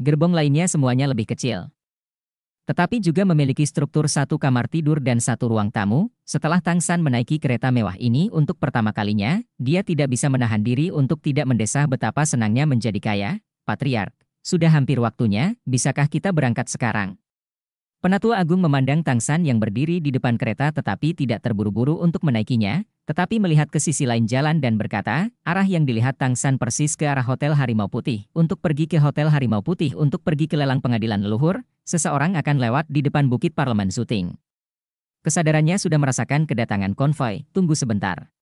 Gerbong lainnya semuanya lebih kecil tetapi juga memiliki struktur satu kamar tidur dan satu ruang tamu. Setelah Tang San menaiki kereta mewah ini untuk pertama kalinya, dia tidak bisa menahan diri untuk tidak mendesah betapa senangnya menjadi kaya. Patriark, sudah hampir waktunya, bisakah kita berangkat sekarang? Penatua Agung memandang Tang San yang berdiri di depan kereta tetapi tidak terburu-buru untuk menaikinya, tetapi melihat ke sisi lain jalan dan berkata, arah yang dilihat Tang San persis ke arah Hotel Harimau Putih. Untuk pergi ke Hotel Harimau Putih untuk pergi ke lelang pengadilan leluhur, seseorang akan lewat di depan Bukit Parlemen Suting. Kesadarannya sudah merasakan kedatangan konvoy. tunggu sebentar.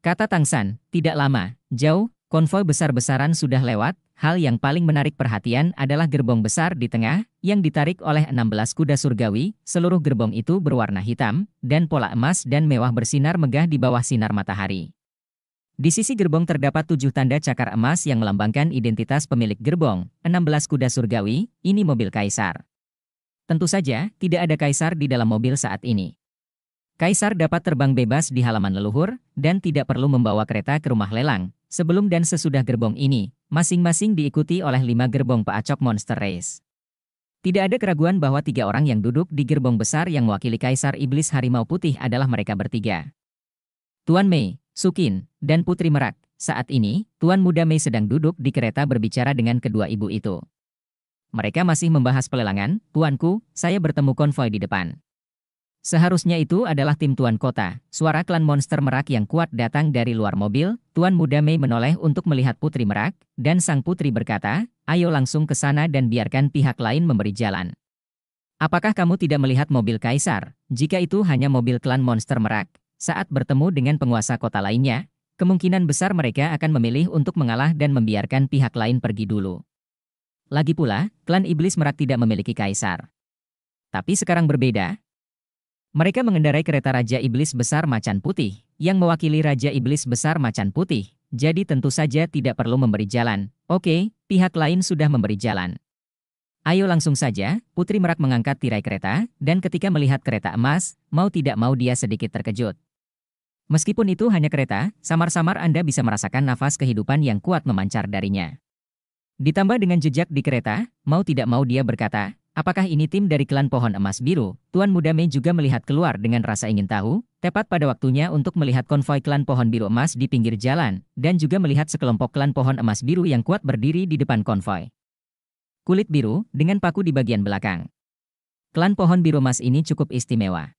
Kata Tang San, tidak lama, jauh, konvoy besar-besaran sudah lewat, Hal yang paling menarik perhatian adalah gerbong besar di tengah, yang ditarik oleh 16 kuda surgawi, seluruh gerbong itu berwarna hitam, dan pola emas dan mewah bersinar megah di bawah sinar matahari. Di sisi gerbong terdapat tujuh tanda cakar emas yang melambangkan identitas pemilik gerbong, 16 kuda surgawi, ini mobil kaisar. Tentu saja, tidak ada kaisar di dalam mobil saat ini. Kaisar dapat terbang bebas di halaman leluhur, dan tidak perlu membawa kereta ke rumah lelang. Sebelum dan sesudah gerbong ini, masing-masing diikuti oleh lima gerbong peacok Monster Race. Tidak ada keraguan bahwa tiga orang yang duduk di gerbong besar yang mewakili Kaisar Iblis Harimau Putih adalah mereka bertiga. Tuan Mei, Sukin, dan Putri Merak. Saat ini, Tuan Muda Mei sedang duduk di kereta berbicara dengan kedua ibu itu. Mereka masih membahas pelelangan, Tuanku, saya bertemu konvoi di depan. Seharusnya itu adalah tim tuan kota. Suara klan monster Merak yang kuat datang dari luar mobil. Tuan muda Mei menoleh untuk melihat putri Merak, dan sang putri berkata, ayo langsung ke sana dan biarkan pihak lain memberi jalan. Apakah kamu tidak melihat mobil kaisar? Jika itu hanya mobil klan monster Merak, saat bertemu dengan penguasa kota lainnya, kemungkinan besar mereka akan memilih untuk mengalah dan membiarkan pihak lain pergi dulu. Lagi pula, klan iblis Merak tidak memiliki kaisar. Tapi sekarang berbeda, mereka mengendarai kereta Raja Iblis Besar Macan Putih, yang mewakili Raja Iblis Besar Macan Putih, jadi tentu saja tidak perlu memberi jalan. Oke, pihak lain sudah memberi jalan. Ayo langsung saja, Putri Merak mengangkat tirai kereta, dan ketika melihat kereta emas, mau tidak mau dia sedikit terkejut. Meskipun itu hanya kereta, samar-samar Anda bisa merasakan nafas kehidupan yang kuat memancar darinya. Ditambah dengan jejak di kereta, mau tidak mau dia berkata, Apakah ini tim dari klan pohon emas biru? Tuan Muda Mei juga melihat keluar dengan rasa ingin tahu, tepat pada waktunya untuk melihat konvoi klan pohon biru emas di pinggir jalan, dan juga melihat sekelompok klan pohon emas biru yang kuat berdiri di depan konvoi. Kulit biru, dengan paku di bagian belakang. Klan pohon biru emas ini cukup istimewa.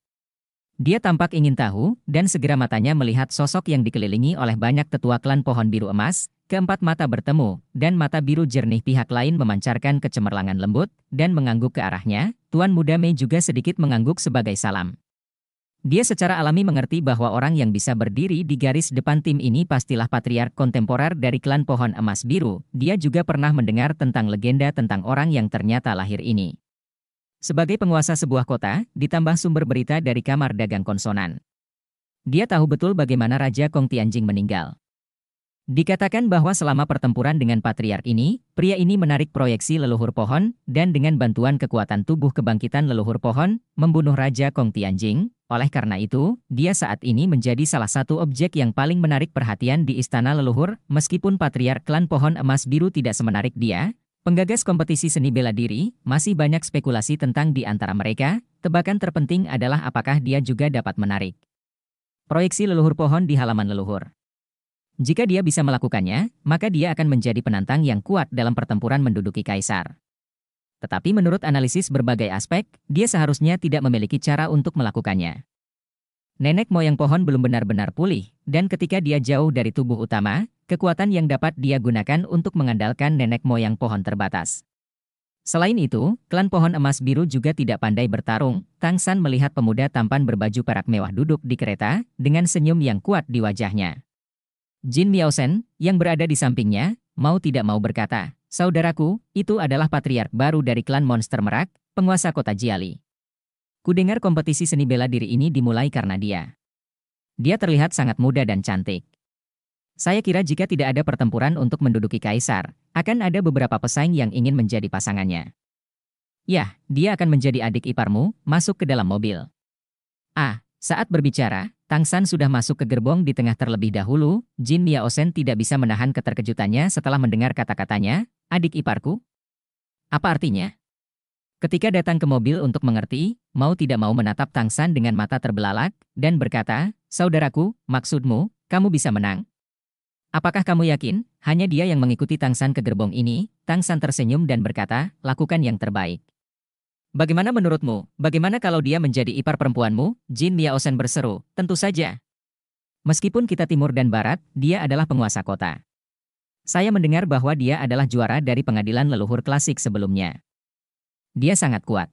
Dia tampak ingin tahu, dan segera matanya melihat sosok yang dikelilingi oleh banyak tetua klan pohon biru emas, keempat mata bertemu, dan mata biru jernih pihak lain memancarkan kecemerlangan lembut, dan mengangguk ke arahnya, Tuan Muda Mei juga sedikit mengangguk sebagai salam. Dia secara alami mengerti bahwa orang yang bisa berdiri di garis depan tim ini pastilah patriark kontemporer dari klan pohon emas biru. Dia juga pernah mendengar tentang legenda tentang orang yang ternyata lahir ini. Sebagai penguasa sebuah kota, ditambah sumber berita dari kamar dagang konsonan. Dia tahu betul bagaimana Raja Kong Tianjing meninggal. Dikatakan bahwa selama pertempuran dengan patriark ini, pria ini menarik proyeksi leluhur pohon, dan dengan bantuan kekuatan tubuh kebangkitan leluhur pohon, membunuh Raja Kong Tianjing. Oleh karena itu, dia saat ini menjadi salah satu objek yang paling menarik perhatian di istana leluhur, meskipun patriark klan pohon emas biru tidak semenarik dia, Penggagas kompetisi seni bela diri, masih banyak spekulasi tentang di antara mereka, tebakan terpenting adalah apakah dia juga dapat menarik. Proyeksi leluhur pohon di halaman leluhur. Jika dia bisa melakukannya, maka dia akan menjadi penantang yang kuat dalam pertempuran menduduki kaisar. Tetapi menurut analisis berbagai aspek, dia seharusnya tidak memiliki cara untuk melakukannya. Nenek moyang pohon belum benar-benar pulih, dan ketika dia jauh dari tubuh utama, kekuatan yang dapat dia gunakan untuk mengandalkan nenek moyang pohon terbatas. Selain itu, klan pohon emas biru juga tidak pandai bertarung. Tang San melihat pemuda tampan berbaju perak mewah duduk di kereta, dengan senyum yang kuat di wajahnya. Jin Miaosen, yang berada di sampingnya, mau tidak mau berkata, Saudaraku, itu adalah patriark baru dari klan monster merak, penguasa kota Jiali. Kudengar kompetisi seni bela diri ini dimulai karena dia. Dia terlihat sangat muda dan cantik. Saya kira jika tidak ada pertempuran untuk menduduki kaisar, akan ada beberapa pesaing yang ingin menjadi pasangannya. Yah, dia akan menjadi adik iparmu, masuk ke dalam mobil. Ah, saat berbicara, Tang San sudah masuk ke gerbong di tengah terlebih dahulu, Jin Mia Osen tidak bisa menahan keterkejutannya setelah mendengar kata-katanya, adik iparku? Apa artinya? Ketika datang ke mobil untuk mengerti, mau tidak mau menatap Tang San dengan mata terbelalak, dan berkata, Saudaraku, maksudmu, kamu bisa menang. Apakah kamu yakin, hanya dia yang mengikuti Tang San ke gerbong ini? Tang San tersenyum dan berkata, lakukan yang terbaik. Bagaimana menurutmu, bagaimana kalau dia menjadi ipar perempuanmu? Jin Osen berseru, tentu saja. Meskipun kita timur dan barat, dia adalah penguasa kota. Saya mendengar bahwa dia adalah juara dari pengadilan leluhur klasik sebelumnya. Dia sangat kuat.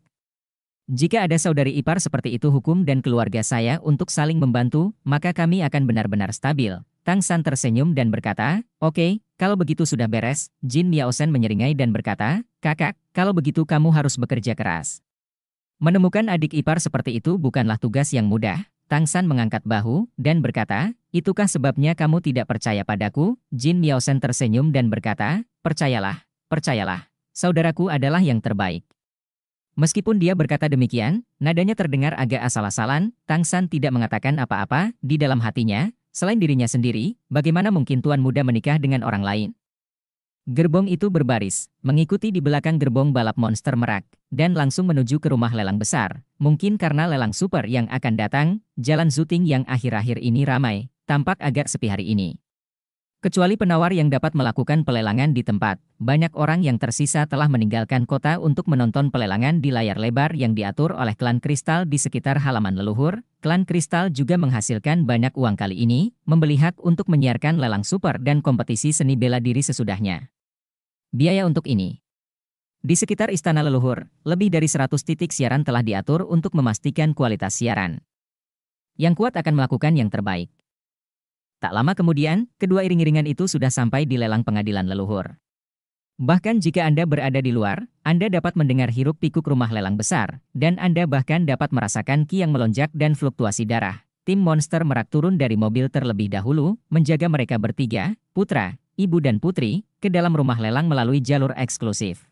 Jika ada saudari ipar seperti itu hukum dan keluarga saya untuk saling membantu, maka kami akan benar-benar stabil. Tang San tersenyum dan berkata, oke, okay, kalau begitu sudah beres, Jin Miao Sen menyeringai dan berkata, kakak, kalau begitu kamu harus bekerja keras. Menemukan adik ipar seperti itu bukanlah tugas yang mudah. Tang San mengangkat bahu dan berkata, itukah sebabnya kamu tidak percaya padaku? Jin Miao Sen tersenyum dan berkata, percayalah, percayalah, saudaraku adalah yang terbaik. Meskipun dia berkata demikian, nadanya terdengar agak asal-asalan, Tang San tidak mengatakan apa-apa, di dalam hatinya, selain dirinya sendiri, bagaimana mungkin tuan muda menikah dengan orang lain? Gerbong itu berbaris, mengikuti di belakang gerbong balap monster merak, dan langsung menuju ke rumah lelang besar. Mungkin karena lelang super yang akan datang, jalan Zuting yang akhir-akhir ini ramai, tampak agak sepi hari ini. Kecuali penawar yang dapat melakukan pelelangan di tempat, banyak orang yang tersisa telah meninggalkan kota untuk menonton pelelangan di layar lebar yang diatur oleh klan kristal di sekitar halaman leluhur. Klan kristal juga menghasilkan banyak uang kali ini, membeli hak untuk menyiarkan lelang super dan kompetisi seni bela diri sesudahnya. Biaya untuk ini di sekitar Istana Leluhur, lebih dari 100 titik siaran telah diatur untuk memastikan kualitas siaran. Yang kuat akan melakukan yang terbaik. Tak lama kemudian, kedua iring-iringan itu sudah sampai di lelang pengadilan leluhur. Bahkan jika Anda berada di luar, Anda dapat mendengar hiruk-pikuk rumah lelang besar, dan Anda bahkan dapat merasakan ki yang melonjak dan fluktuasi darah. Tim monster merak turun dari mobil terlebih dahulu, menjaga mereka bertiga, putra, ibu dan putri, ke dalam rumah lelang melalui jalur eksklusif.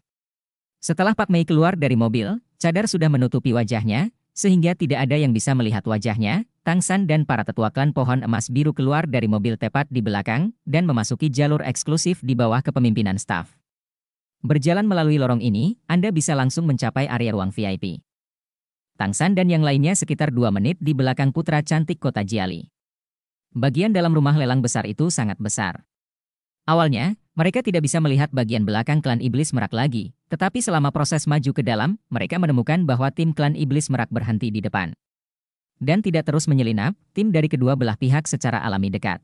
Setelah Pak Mei keluar dari mobil, cadar sudah menutupi wajahnya, sehingga tidak ada yang bisa melihat wajahnya, Tang San dan para tetua klan pohon emas biru keluar dari mobil tepat di belakang dan memasuki jalur eksklusif di bawah kepemimpinan staf. Berjalan melalui lorong ini, Anda bisa langsung mencapai area ruang VIP. Tang San dan yang lainnya sekitar dua menit di belakang putra cantik kota Jiali. Bagian dalam rumah lelang besar itu sangat besar. Awalnya, mereka tidak bisa melihat bagian belakang klan iblis merak lagi, tetapi selama proses maju ke dalam, mereka menemukan bahwa tim klan iblis merak berhenti di depan. Dan tidak terus menyelinap, tim dari kedua belah pihak secara alami dekat.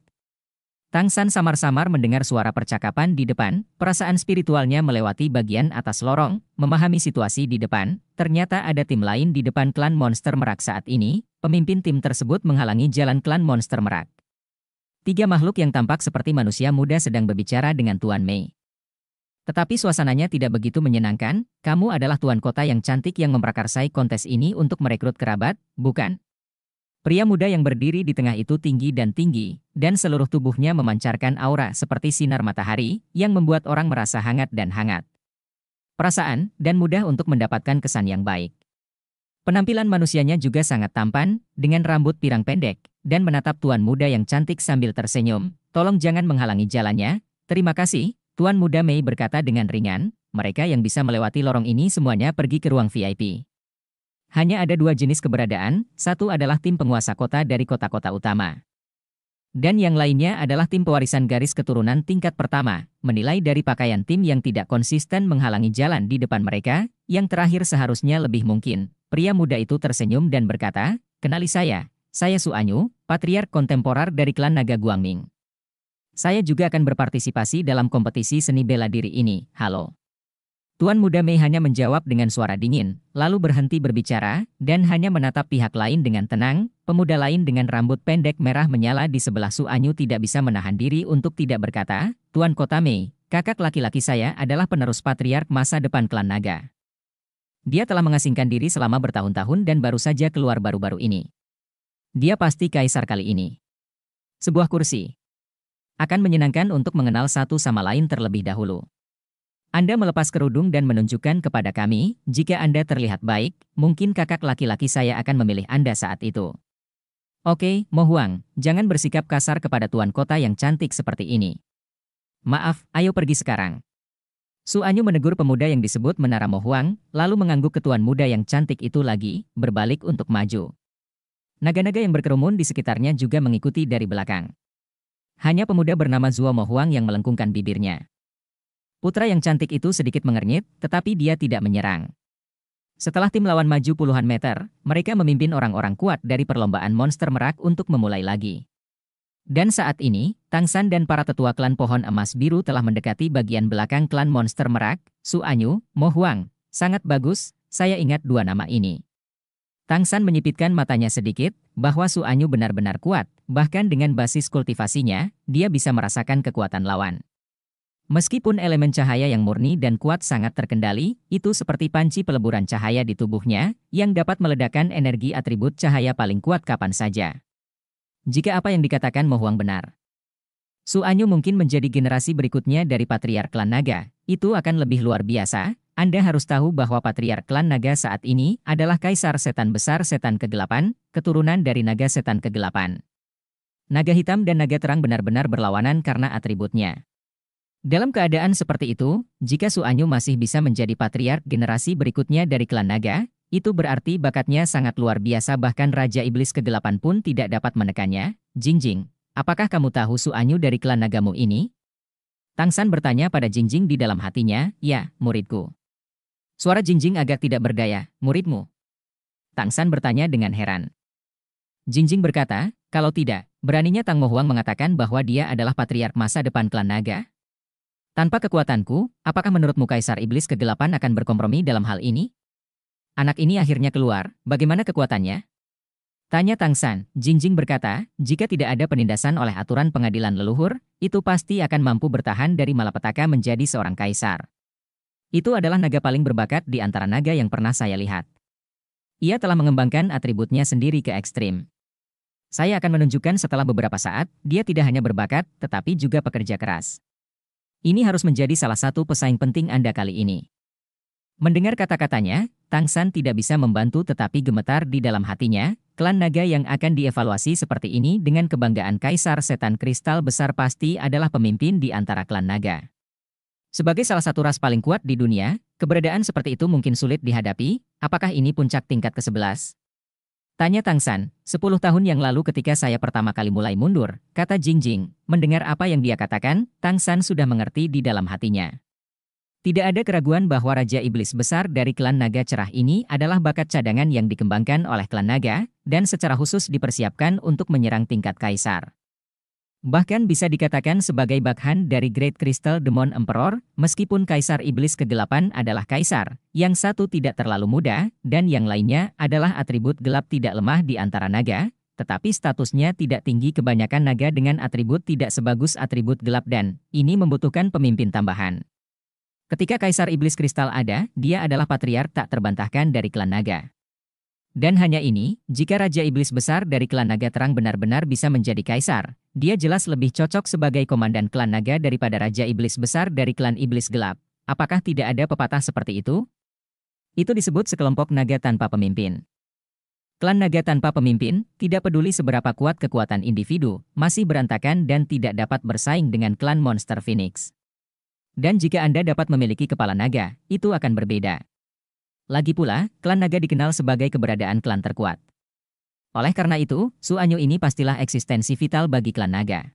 Tang San samar-samar mendengar suara percakapan di depan, perasaan spiritualnya melewati bagian atas lorong, memahami situasi di depan, ternyata ada tim lain di depan klan monster merak saat ini, pemimpin tim tersebut menghalangi jalan klan monster merak. Tiga makhluk yang tampak seperti manusia muda sedang berbicara dengan Tuan Mei. Tetapi suasananya tidak begitu menyenangkan, kamu adalah tuan kota yang cantik yang memprakarsai kontes ini untuk merekrut kerabat, bukan? Pria muda yang berdiri di tengah itu tinggi dan tinggi, dan seluruh tubuhnya memancarkan aura seperti sinar matahari, yang membuat orang merasa hangat dan hangat. Perasaan, dan mudah untuk mendapatkan kesan yang baik. Penampilan manusianya juga sangat tampan, dengan rambut pirang pendek, dan menatap tuan muda yang cantik sambil tersenyum. Tolong jangan menghalangi jalannya. Terima kasih, tuan muda Mei berkata dengan ringan. Mereka yang bisa melewati lorong ini semuanya pergi ke ruang VIP. Hanya ada dua jenis keberadaan, satu adalah tim penguasa kota dari kota-kota utama. Dan yang lainnya adalah tim pewarisan garis keturunan tingkat pertama, menilai dari pakaian tim yang tidak konsisten menghalangi jalan di depan mereka, yang terakhir seharusnya lebih mungkin. Pria muda itu tersenyum dan berkata, kenali saya, saya Su Anyu, patriark kontemporer dari klan Naga Guangming. Saya juga akan berpartisipasi dalam kompetisi seni bela diri ini, halo. Tuan muda Mei hanya menjawab dengan suara dingin, lalu berhenti berbicara, dan hanya menatap pihak lain dengan tenang, pemuda lain dengan rambut pendek merah menyala di sebelah Su Anyu tidak bisa menahan diri untuk tidak berkata, Tuan Kota Mei, kakak laki-laki saya adalah penerus patriark masa depan klan Naga. Dia telah mengasingkan diri selama bertahun-tahun dan baru saja keluar baru-baru ini. Dia pasti kaisar kali ini. Sebuah kursi. Akan menyenangkan untuk mengenal satu sama lain terlebih dahulu. Anda melepas kerudung dan menunjukkan kepada kami, jika Anda terlihat baik, mungkin kakak laki-laki saya akan memilih Anda saat itu. Oke, Mohuang, jangan bersikap kasar kepada tuan kota yang cantik seperti ini. Maaf, ayo pergi sekarang. Su Anyu menegur pemuda yang disebut Menara Mohuang, lalu mengangguk ke tuan muda yang cantik itu lagi, berbalik untuk maju. Naga-naga yang berkerumun di sekitarnya juga mengikuti dari belakang. Hanya pemuda bernama Zuo Huang yang melengkungkan bibirnya. Putra yang cantik itu sedikit mengernyit, tetapi dia tidak menyerang. Setelah tim lawan maju puluhan meter, mereka memimpin orang-orang kuat dari perlombaan monster merak untuk memulai lagi. Dan saat ini, Tang San dan para tetua klan pohon emas biru telah mendekati bagian belakang klan monster merak, Su Anyu, Mo Huang. Sangat bagus, saya ingat dua nama ini. Tang San menyipitkan matanya sedikit, bahwa Su Anyu benar-benar kuat, bahkan dengan basis kultivasinya, dia bisa merasakan kekuatan lawan. Meskipun elemen cahaya yang murni dan kuat sangat terkendali, itu seperti panci peleburan cahaya di tubuhnya, yang dapat meledakkan energi atribut cahaya paling kuat kapan saja. Jika apa yang dikatakan Mohuang benar, Su Anyu mungkin menjadi generasi berikutnya dari Patriark Klan Naga, itu akan lebih luar biasa, anda harus tahu bahwa patriark klan naga saat ini adalah kaisar setan besar setan kegelapan, keturunan dari naga setan kegelapan. Naga hitam dan naga terang benar-benar berlawanan karena atributnya. Dalam keadaan seperti itu, jika Su Anyu masih bisa menjadi patriark generasi berikutnya dari klan naga, itu berarti bakatnya sangat luar biasa bahkan Raja Iblis Kegelapan pun tidak dapat menekannya. Jingjing, apakah kamu tahu Su Anyu dari klan nagamu ini? Tang San bertanya pada Jingjing di dalam hatinya, ya, muridku. Suara Jingjing agak tidak berdaya, muridmu. Tang San bertanya dengan heran. Jingjing berkata, kalau tidak, beraninya Tang Mohuang mengatakan bahwa dia adalah patriark masa depan klan naga? Tanpa kekuatanku, apakah menurutmu Kaisar Iblis kegelapan akan berkompromi dalam hal ini? Anak ini akhirnya keluar, bagaimana kekuatannya? Tanya Tang San. Jingjing berkata, jika tidak ada penindasan oleh aturan pengadilan leluhur, itu pasti akan mampu bertahan dari malapetaka menjadi seorang kaisar. Itu adalah naga paling berbakat di antara naga yang pernah saya lihat. Ia telah mengembangkan atributnya sendiri ke ekstrim. Saya akan menunjukkan setelah beberapa saat, dia tidak hanya berbakat, tetapi juga pekerja keras. Ini harus menjadi salah satu pesaing penting Anda kali ini. Mendengar kata-katanya, Tang San tidak bisa membantu tetapi gemetar di dalam hatinya, klan naga yang akan dievaluasi seperti ini dengan kebanggaan Kaisar Setan Kristal Besar pasti adalah pemimpin di antara klan naga. Sebagai salah satu ras paling kuat di dunia, keberadaan seperti itu mungkin sulit dihadapi, apakah ini puncak tingkat ke-11? Tanya Tang San, 10 tahun yang lalu ketika saya pertama kali mulai mundur, kata Jing Jing, mendengar apa yang dia katakan, Tang San sudah mengerti di dalam hatinya. Tidak ada keraguan bahwa Raja Iblis Besar dari klan naga cerah ini adalah bakat cadangan yang dikembangkan oleh klan naga, dan secara khusus dipersiapkan untuk menyerang tingkat kaisar. Bahkan bisa dikatakan sebagai bakhan dari Great Crystal Demon Emperor, meskipun Kaisar Iblis Kegelapan adalah Kaisar, yang satu tidak terlalu muda, dan yang lainnya adalah atribut gelap tidak lemah di antara naga, tetapi statusnya tidak tinggi kebanyakan naga dengan atribut tidak sebagus atribut gelap dan ini membutuhkan pemimpin tambahan. Ketika Kaisar Iblis Kristal ada, dia adalah patriark tak terbantahkan dari klan naga. Dan hanya ini, jika Raja Iblis Besar dari klan naga terang benar-benar bisa menjadi kaisar, dia jelas lebih cocok sebagai komandan klan naga daripada Raja Iblis Besar dari klan Iblis Gelap. Apakah tidak ada pepatah seperti itu? Itu disebut sekelompok naga tanpa pemimpin. Klan naga tanpa pemimpin, tidak peduli seberapa kuat kekuatan individu, masih berantakan dan tidak dapat bersaing dengan klan Monster Phoenix. Dan jika Anda dapat memiliki kepala naga, itu akan berbeda. Lagi pula, klan naga dikenal sebagai keberadaan klan terkuat. Oleh karena itu, Su Anyu ini pastilah eksistensi vital bagi klan naga.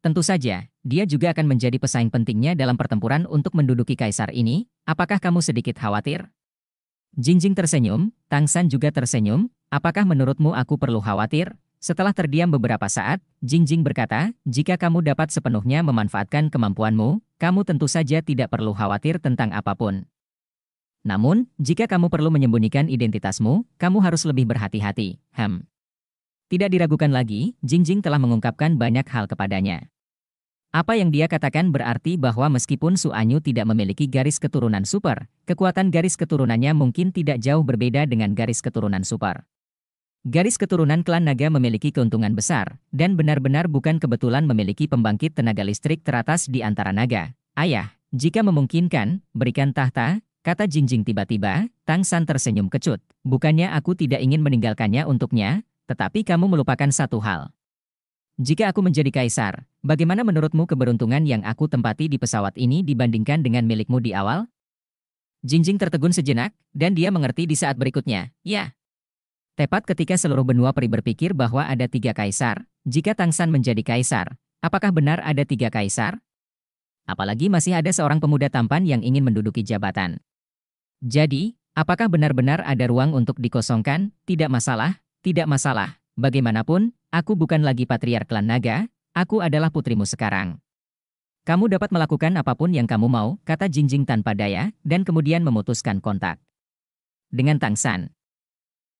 Tentu saja, dia juga akan menjadi pesaing pentingnya dalam pertempuran untuk menduduki kaisar ini, apakah kamu sedikit khawatir? Jingjing tersenyum, Tang San juga tersenyum, apakah menurutmu aku perlu khawatir? Setelah terdiam beberapa saat, Jingjing berkata, jika kamu dapat sepenuhnya memanfaatkan kemampuanmu, kamu tentu saja tidak perlu khawatir tentang apapun. Namun, jika kamu perlu menyembunyikan identitasmu, kamu harus lebih berhati-hati. Hmm. Tidak diragukan lagi, Jingjing telah mengungkapkan banyak hal kepadanya. Apa yang dia katakan berarti bahwa meskipun Su Anyu tidak memiliki garis keturunan super, kekuatan garis keturunannya mungkin tidak jauh berbeda dengan garis keturunan super. Garis keturunan klan naga memiliki keuntungan besar, dan benar-benar bukan kebetulan memiliki pembangkit tenaga listrik teratas di antara naga. Ayah, jika memungkinkan, berikan tahta, Kata Jingjing tiba-tiba, Tang San tersenyum kecut. Bukannya aku tidak ingin meninggalkannya untuknya, tetapi kamu melupakan satu hal. Jika aku menjadi kaisar, bagaimana menurutmu keberuntungan yang aku tempati di pesawat ini dibandingkan dengan milikmu di awal? Jingjing tertegun sejenak, dan dia mengerti di saat berikutnya, ya. Tepat ketika seluruh benua peri berpikir bahwa ada tiga kaisar, jika Tang San menjadi kaisar, apakah benar ada tiga kaisar? Apalagi masih ada seorang pemuda tampan yang ingin menduduki jabatan. Jadi, apakah benar-benar ada ruang untuk dikosongkan? Tidak masalah, tidak masalah. Bagaimanapun, aku bukan lagi patriark klan naga, aku adalah putrimu sekarang. Kamu dapat melakukan apapun yang kamu mau, kata Jingjing tanpa daya, dan kemudian memutuskan kontak. Dengan Tang San.